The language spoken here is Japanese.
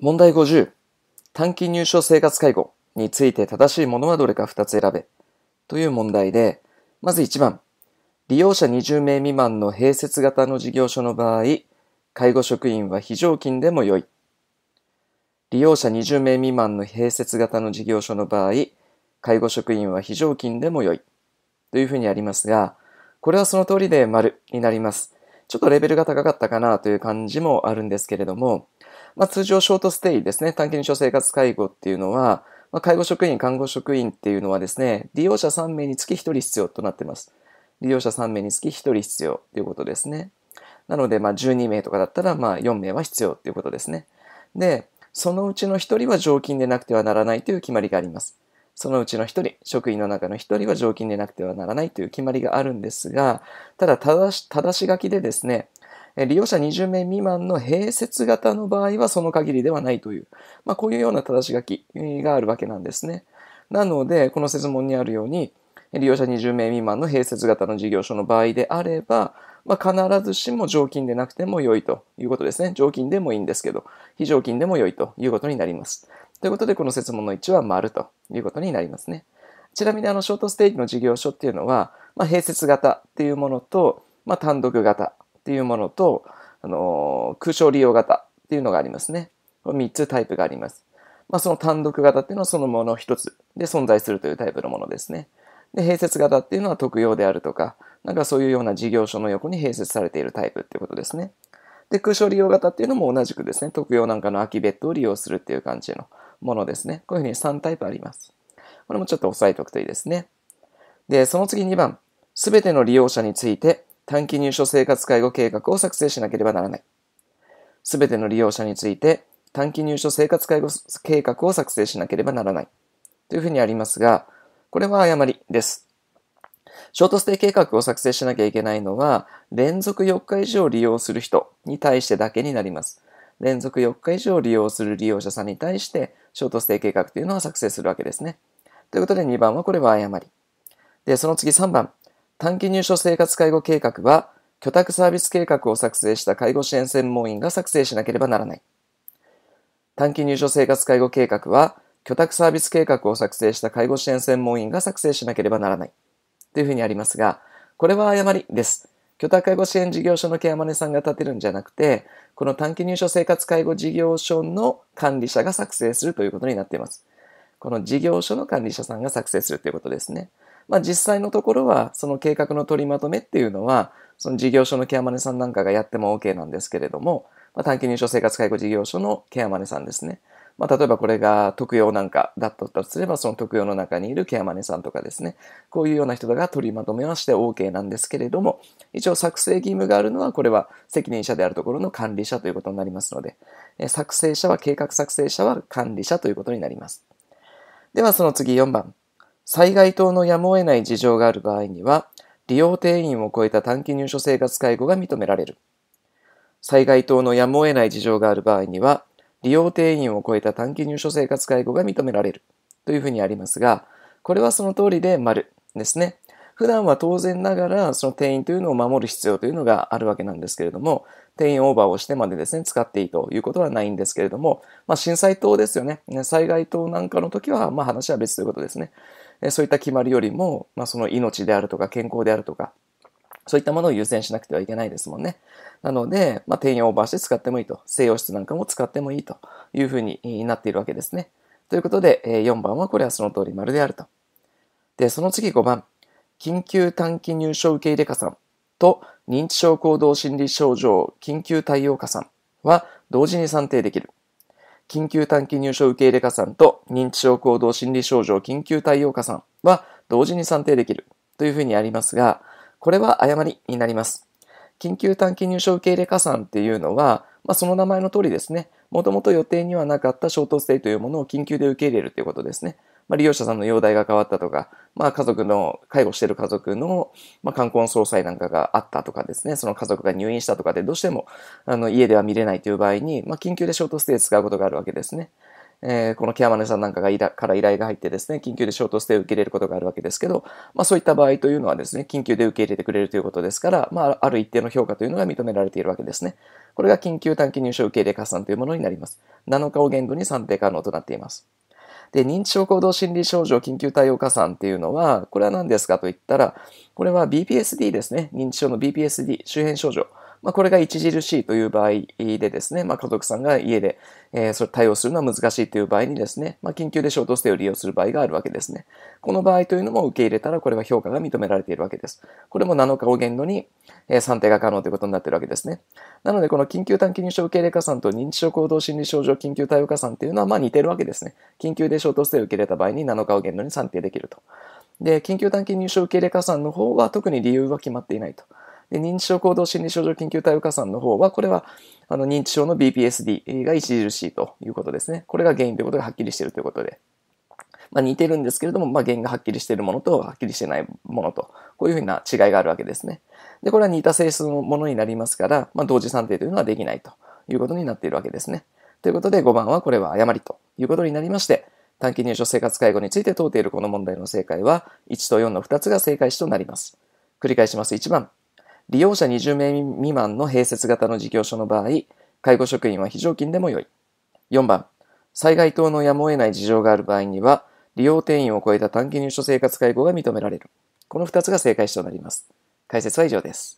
問題50。短期入所生活介護について正しいものはどれか2つ選べ。という問題で、まず1番。利用者20名未満の併設型の事業所の場合、介護職員は非常勤でも良い。利用者20名未満の併設型の事業所の場合、介護職員は非常勤でも良い。というふうにありますが、これはその通りで丸になります。ちょっとレベルが高かったかなという感じもあるんですけれども、まあ、通常ショートステイですね、短期認証生活介護っていうのは、まあ、介護職員、看護職員っていうのはですね、利用者3名につき1人必要となっています。利用者3名につき1人必要ということですね。なので、まあ、12名とかだったら、まあ、4名は必要ということですね。で、そのうちの1人は常勤でなくてはならないという決まりがあります。そのうちの1人、職員の中の1人は常勤でなくてはならないという決まりがあるんですが、ただ、ただし書きでですね、利用者20名未満の併設型の場合はその限りではないという、まあ、こういうような正し書きがあるわけなんですね。なので、この説問にあるように、利用者20名未満の併設型の事業所の場合であれば、まあ、必ずしも常勤でなくても良いということですね。常勤でもいいんですけど、非常勤でも良いということになります。ということで、この説問の1は丸ということになりますね。ちなみに、あの、ショートステージの事業所っていうのは、まあ、併設型っていうものと、まあ、単独型っていうものと、あの空床利用型っていうのがありますね。こ3つタイプがあります。まあ、その単独型っていうのはそのもの1つで存在するというタイプのものですね。で、併設型っていうのは特用であるとか、なんかそういうような事業所の横に併設されているタイプっていうことですね。で、空床利用型っていうのも同じくですね、特用なんかの空きベッドを利用するっていう感じのものですね。こういうふうに3タイプあります。これもちょっと押さえておくといいですね。で、その次2番、すべての利用者について短期入所生活介護計画を作成しなければならない。すべての利用者について短期入所生活介護計画を作成しなければならない。というふうにありますが、これは誤りです。ショートステイ計画を作成しなきゃいけないのは、連続4日以上利用する人に対してだけになります。連続4日以上利用する利用者さんに対して、ショートステイ計画というのは作成するわけですね。ということで2番はこれは誤り。で、その次3番。短期入所生活介護計画は、居宅サービス計画を作成した介護支援専門員が作成しなければならない。短期入所生活介護計画は、居宅サービス計画を作成した介護支援専門員が作成しなければならない。というふうにありますが、これは誤りです。居宅介護支援事業所のケアマネさんが立てるんじゃなくて、この短期入所生活介護事業所の管理者が作成するということになっています。この事業所の管理者さんが作成するということですね。まあ、実際のところはその計画の取りまとめっていうのはその事業所のケアマネさんなんかがやっても OK なんですけれども、まあ、短期入所生活介護事業所のケアマネさんですね。まあ、例えばこれが特養なんかだったとすれば、その特養の中にいるケアマネさんとかですね、こういうような人が取りまとめはして OK なんですけれども、一応作成義務があるのは、これは責任者であるところの管理者ということになりますので、作成者は、計画作成者は管理者ということになります。ではその次4番。災害等のやむを得ない事情がある場合には、利用定員を超えた短期入所生活介護が認められる。災害等のやむを得ない事情がある場合には、利用定員を超えた短期入所生活介護が認められる。というふうにありますが、これはその通りで丸ですね。普段は当然ながらその定員というのを守る必要というのがあるわけなんですけれども、定員オーバーをしてまでですね、使っていいということはないんですけれども、まあ、震災等ですよね。災害等なんかの時は、まあ、話は別ということですね。そういった決まりよりも、まあ、その命であるとか健康であるとか、そういったものを優先しなくてはいけないですもんね。なので、まあ、転用オーバーして使ってもいいと。西洋室なんかも使ってもいいというふうになっているわけですね。ということで、4番はこれはその通り丸であると。で、その次5番。緊急短期入所受け入れ加算と認知症行動心理症状緊急対応加算は同時に算定できる。緊急短期入所受け入れ加算と認知症行動心理症状緊急対応加算は同時に算定できるというふうにありますが、これは誤りになります。緊急短期入所受け入れ加算っていうのは、まあ、その名前の通りですね、もともと予定にはなかった衝突性というものを緊急で受け入れるということですね。まあ、利用者さんの容体が変わったとか、まあ、家族の、介護してる家族の、まあ、冠婚葬祭なんかがあったとかですね、その家族が入院したとかで、どうしても、あの、家では見れないという場合に、まあ、緊急でショートステイ使うことがあるわけですね。えー、このケアマネさんなんかがいらから依頼が入ってですね、緊急でショートステイを受け入れることがあるわけですけど、まあそういった場合というのはですね、緊急で受け入れてくれるということですから、まあある一定の評価というのが認められているわけですね。これが緊急短期入所受け入れ加算というものになります。7日を限度に算定可能となっています。で、認知症行動心理症状緊急対応加算っていうのは、これは何ですかと言ったら、これは BPSD ですね。認知症の BPSD、周辺症状。まあ、これが著しいという場合でですね、まあ、家族さんが家で、えー、それ対応するのは難しいという場合にですね、まあ、緊急でショートステイを利用する場合があるわけですね。この場合というのも受け入れたら、これは評価が認められているわけです。これも7日を限度に、えー、算定が可能ということになっているわけですね。なので、この緊急短期入所受け入れ加算と認知症行動心理症状緊急対応加算というのは、まあ、似てるわけですね。緊急でショートステイを受け入れた場合に7日を限度に算定できると。で、緊急短期入所受け入れ加算の方は特に理由は決まっていないと。で認知症行動心理症状緊急対応加算の方は、これはあの認知症の BPSD が著しいということですね。これが原因ということがはっきりしているということで。まあ、似てるんですけれども、まあ、原因がはっきりしているものとはっきりしてないものと、こういうふうな違いがあるわけですね。で、これは似た性質のものになりますから、まあ、同時算定というのはできないということになっているわけですね。ということで、5番はこれは誤りということになりまして、短期入所生活介護について問うているこの問題の正解は、1と4の2つが正解値となります。繰り返します。1番、利用者20名未満の併設型の事業所の場合、介護職員は非常勤でもよい。4番、災害等のやむを得ない事情がある場合には、利用定員を超えた短期入所生活介護が認められる。この2つが正解となります。解説は以上です。